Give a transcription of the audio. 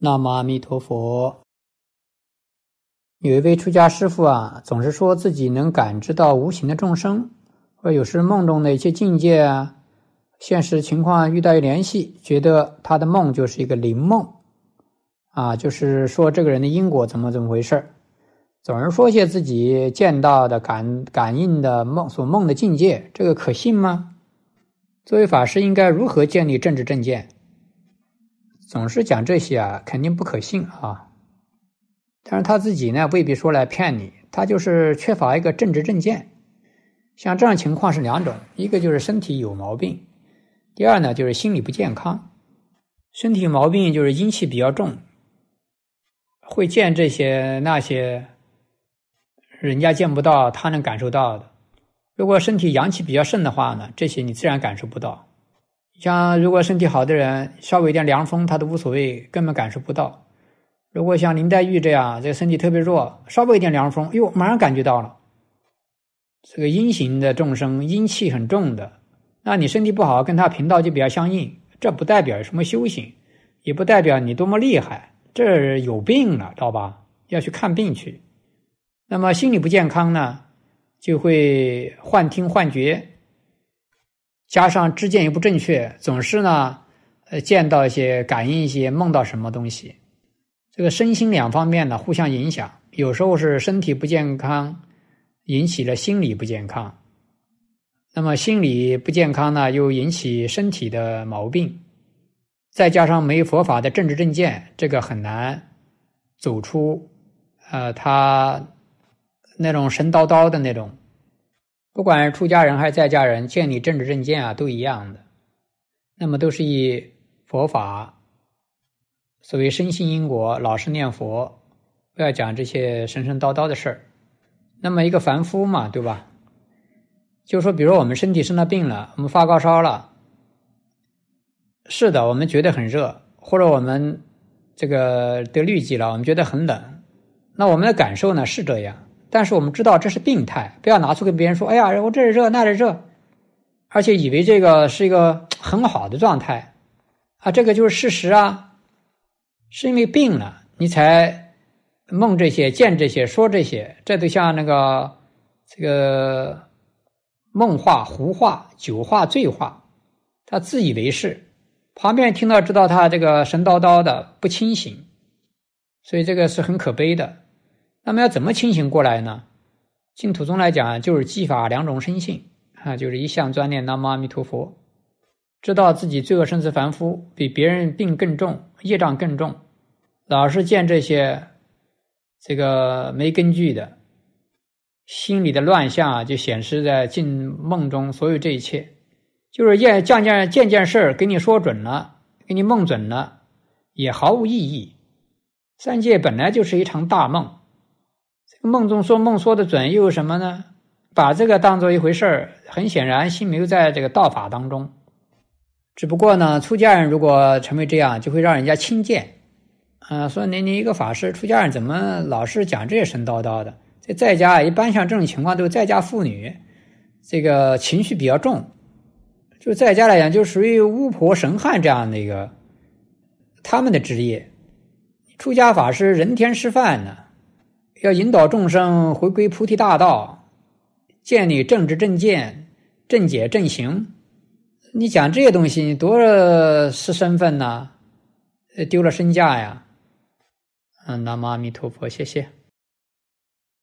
那么阿弥陀佛。有一位出家师傅啊，总是说自己能感知到无形的众生，或有时梦中的一些境界啊，现实情况遇到一联系，觉得他的梦就是一个灵梦，啊，就是说这个人的因果怎么怎么回事儿，总是说些自己见到的感感应的梦所梦的境界，这个可信吗？作为法师应该如何建立政治正见？总是讲这些啊，肯定不可信啊。但是他自己呢，未必说来骗你，他就是缺乏一个正直正见。像这样情况是两种：一个就是身体有毛病，第二呢就是心理不健康。身体毛病就是阴气比较重，会见这些那些人家见不到，他能感受到的。如果身体阳气比较盛的话呢，这些你自然感受不到。像如果身体好的人，稍微一点凉风他都无所谓，根本感受不到；如果像林黛玉这样，这个身体特别弱，稍微一点凉风，哟，马上感觉到了。这个阴型的众生，阴气很重的，那你身体不好，跟他频道就比较相应。这不代表什么修行，也不代表你多么厉害，这有病了，知道吧？要去看病去。那么心理不健康呢，就会幻听幻觉。加上知见又不正确，总是呢，呃，见到一些感应，一些梦到什么东西，这个身心两方面呢互相影响，有时候是身体不健康，引起了心理不健康，那么心理不健康呢，又引起身体的毛病，再加上没佛法的政治正见，这个很难走出，呃，他那种神叨叨的那种。不管出家人还是在家人，建立政治政见啊，都一样的。那么都是以佛法，所谓生信因果，老实念佛，不要讲这些神神叨叨的事儿。那么一个凡夫嘛，对吧？就说比如我们身体生了病了，我们发高烧了，是的，我们觉得很热，或者我们这个得疟疾了，我们觉得很冷。那我们的感受呢？是这样。但是我们知道这是病态，不要拿出跟别人说：“哎呀，我这里热，那里热。”而且以为这个是一个很好的状态，啊，这个就是事实啊，是因为病了，你才梦这些、见这些、说这些，这就像那个这个梦话、胡话、酒话、醉话，他自以为是，旁边听到知道他这个神叨叨的不清醒，所以这个是很可悲的。那么要怎么清醒过来呢？净土中来讲啊，就是技法两种生性啊，就是一向专念南无阿弥陀佛，知道自己罪恶生死凡夫，比别人病更重，业障更重，老是见这些这个没根据的，心里的乱象，就显示在进梦中所有这一切，就是件件件件事儿，给你说准了，给你梦准了，也毫无意义。三界本来就是一场大梦。这个梦中说梦说的准又有什么呢？把这个当做一回事儿，很显然心没有在这个道法当中。只不过呢，出家人如果成为这样，就会让人家轻贱。啊，说您您一个法师出家人，怎么老是讲这些神叨叨的？在在家一般像这种情况都是在家妇女，这个情绪比较重。就在家来讲，就属于巫婆神汉这样的一个他们的职业。出家法师人天师范呢？要引导众生回归菩提大道，建立正知正见、正解正行。你讲这些东西，你多是身份呐，丢了身价呀。嗯，南无阿弥陀佛，谢谢。